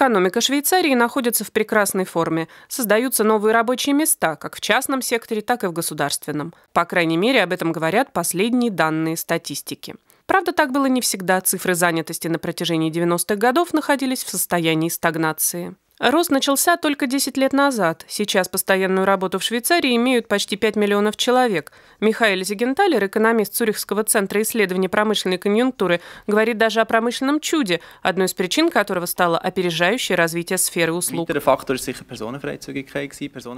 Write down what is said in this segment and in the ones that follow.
Экономика Швейцарии находится в прекрасной форме. Создаются новые рабочие места, как в частном секторе, так и в государственном. По крайней мере, об этом говорят последние данные статистики. Правда, так было не всегда. Цифры занятости на протяжении 90-х годов находились в состоянии стагнации. Рост начался только 10 лет назад. Сейчас постоянную работу в Швейцарии имеют почти 5 миллионов человек. Михаил Зигенталер, экономист Цюрихского центра исследований промышленной конъюнктуры, говорит даже о промышленном чуде, одной из причин которого стало опережающее развитие сферы услуг.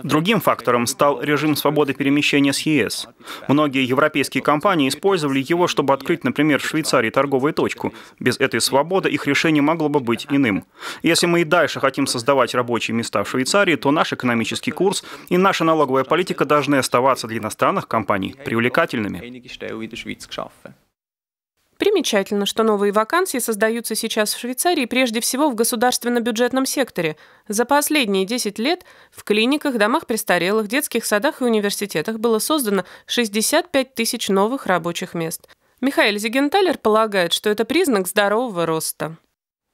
Другим фактором стал режим свободы перемещения с ЕС. Многие европейские компании использовали его, чтобы открыть, например, в Швейцарии торговую точку. Без этой свободы их решение могло бы быть иным. Если мы и дальше хотим создать создавать рабочие места в Швейцарии, то наш экономический курс и наша налоговая политика должны оставаться для иностранных компаний привлекательными. Примечательно, что новые вакансии создаются сейчас в Швейцарии прежде всего в государственно-бюджетном секторе. За последние 10 лет в клиниках, домах престарелых, детских садах и университетах было создано 65 тысяч новых рабочих мест. Михаил Зигенталер полагает, что это признак здорового роста.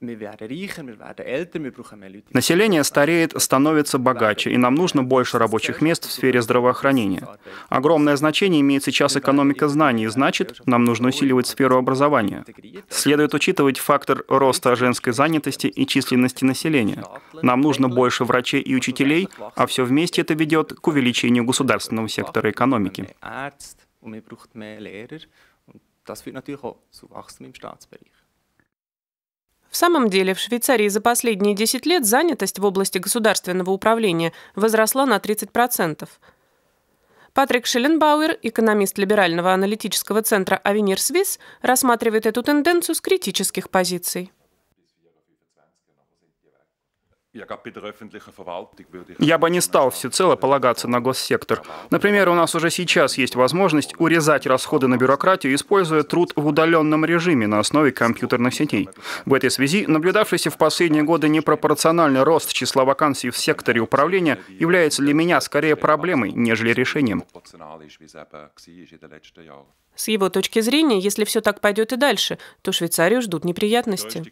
Население стареет, становится богаче, и нам нужно больше рабочих мест в сфере здравоохранения. Огромное значение имеет сейчас экономика знаний, значит, нам нужно усиливать сферу образования. Следует учитывать фактор роста женской занятости и численности населения. Нам нужно больше врачей и учителей, а все вместе это ведет к увеличению государственного сектора экономики. Das führt natürlich auch zu Wachstum im Staatsbereich самом деле, в Швейцарии за последние 10 лет занятость в области государственного управления возросла на 30%. Патрик Шелленбауэр, экономист Либерального аналитического центра «Авенир Свис», рассматривает эту тенденцию с критических позиций. Я бы не стал всецело полагаться на госсектор. Например, у нас уже сейчас есть возможность урезать расходы на бюрократию, используя труд в удаленном режиме на основе компьютерных сетей. В этой связи наблюдавшийся в последние годы непропорциональный рост числа вакансий в секторе управления является для меня скорее проблемой, нежели решением. С его точки зрения, если все так пойдет и дальше, то Швейцарию ждут неприятности.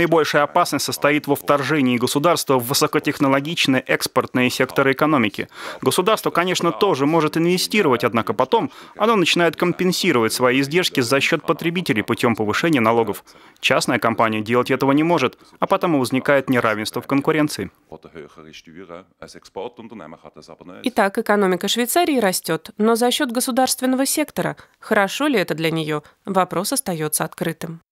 Наибольшая опасность состоит во вторжении государства в высокотехнологичные экспортные секторы экономики. Государство, конечно, тоже может инвестировать, однако потом оно начинает компенсировать свои издержки за счет потребителей путем повышения налогов. Частная компания делать этого не может, а потому возникает неравенство в конкуренции. Итак, экономика Швейцарии растет, но за счет государственного сектора. Хорошо ли это для нее? Вопрос остается открытым.